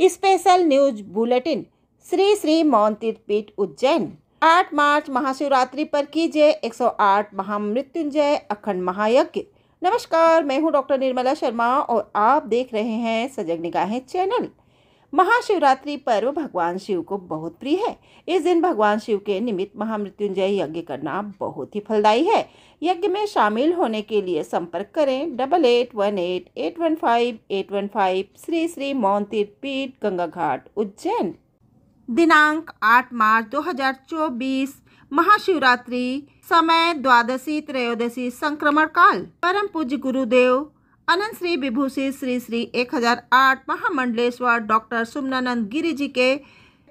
special news bulletin Shri Shri Mauntirth Peeth Ujjain 8 मार्च महाशिवरात्रि पर कीजिए 108 महामृत्युंजय अखंड महायज्ञ नमस्कार मैं हूं डॉक्टर निर्मला शर्मा और आप देख रहे हैं सजग निगाहें चैनल महाशिवरात्रि पर्व भगवान शिव को बहुत प्रिय है इस दिन भगवान शिव के निमित्त महामृत्युंजय यज्ञ करना बहुत ही फलदायी है यज्ञ में शामिल होने के लिए संपर्क करें double eight one eight eight one five eight one five Shri Shri Maun Peeth Ganga घाट उज्जैन दिनांक आठ मार्च दो हजार चौबीस महाशिवरात्रि समय द्वादशी त्रयोदशी संक्रमण काल परम पूज्य गुरुदेव अनंत श्री विभूषित श्री श्री 1008 महामंडलेश्वर डॉक्टर सुमनानंद गिरी जी के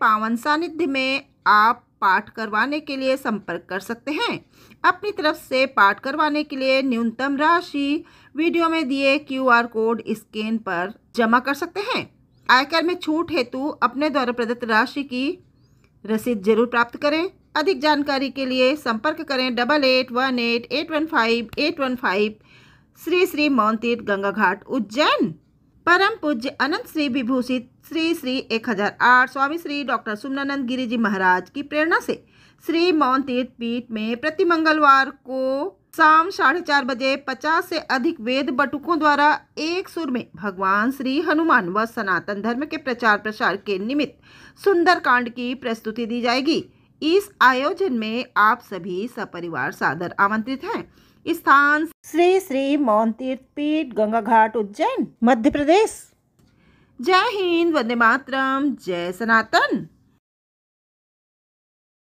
पावन सानिध्य में आप पाठ करवाने के लिए संपर्क कर सकते हैं अपनी तरफ से पाठ करवाने के लिए न्यूनतम राशि वीडियो में दिए क्यूआर कोड स्कैन पर जमा कर सकते हैं आयकर में छूट हेतु अपने द्वारा प्रदत्त राशि की रसीद जरूर प्राप्त करें अधिक जानकारी के लिए संपर्क करें double eight one eight eight one five eight one five Shri Shri Maun Tirth Ganga घाट उज्जैन परम पूज्य अनंत श्री विभूषित श्री श्री 1008 स्वामी श्री डॉक्टर सुमनानंद गिरी जी महाराज की प्रेरणा से श्री मौन तीर्थ पीठ में प्रति मंगलवार को शाम साढ़े चार बजे पचास से अधिक वेद बटुकों द्वारा एक सुर में भगवान श्री हनुमान व सनातन धर्म के प्रचार प्रसार के निमित्त सुंदर कांड की प्रस्तुति दी जाएगी इस आयोजन में आप सभी सपरिवार सादर आमंत्रित हैं स्थान श्री श्री मौन पीठ गंगा घाट उज्जैन मध्य प्रदेश जय हिंद वंदे मातरम जय सनातन